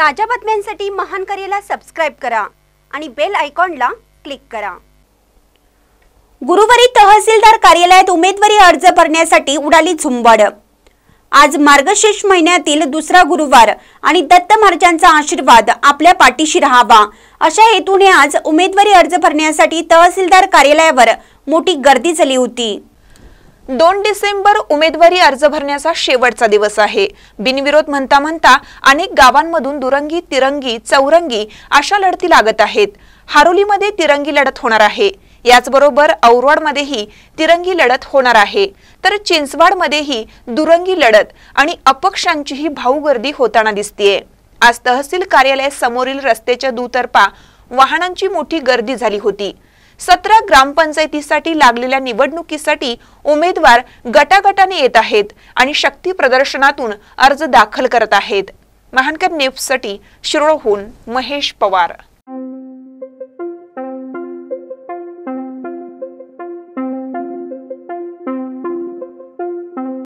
ताज्या बातम्यांसाठी महान करेला सबस्क्राईब करा आणि बेल आयकॉनला क्लिक करा गुरुवारी तहसीलदार कार्यालयात उमेदवारी अर्ज भरण्यासाठी उडाली झुंबड आज मार्गशीर्ष महिन्यातील दुसरा गुरुवार आणि दत्त महाराजांचा आशीर्वाद आपल्या पाठीशी राहावा अशा हेतूने आज उमेदवारी अर्ज भरण्यासाठी तहसीलदार कार्यालयावर मोठी गर्दी झाली होती दोन डिसेंबर उमेदवारी अर्ज भरण्याचा शेवटचा दिवस आहे बिनविरोध म्हणता म्हणता अनेक गावांमधून दुरंगी तिरंगी चौरंगी अशा लढती लागत आहेत हारोलीमध्ये तिरंगी लढत होणार आहे याचबरोबर औरवाडमध्येही तिरंगी लढत होणार आहे तर चिंचवाडमध्येही दुरंगी लढत आणि अपक्षांचीही भाऊगर्दी होताना दिसतीये आज तहसील कार्यालय समोरील रस्त्याच्या दुतर्फा वाहनांची मोठी गर्दी झाली होती सतरा ग्रामपंचायतीसाठी लागलेल्या निवडणुकीसाठी उमेदवार गटागटाने येत आहेत आणि शक्ती प्रदर्शनातून अर्ज दाखल करत आहेत महानकर न्यूजसाठी शिरोळहून महेश पवार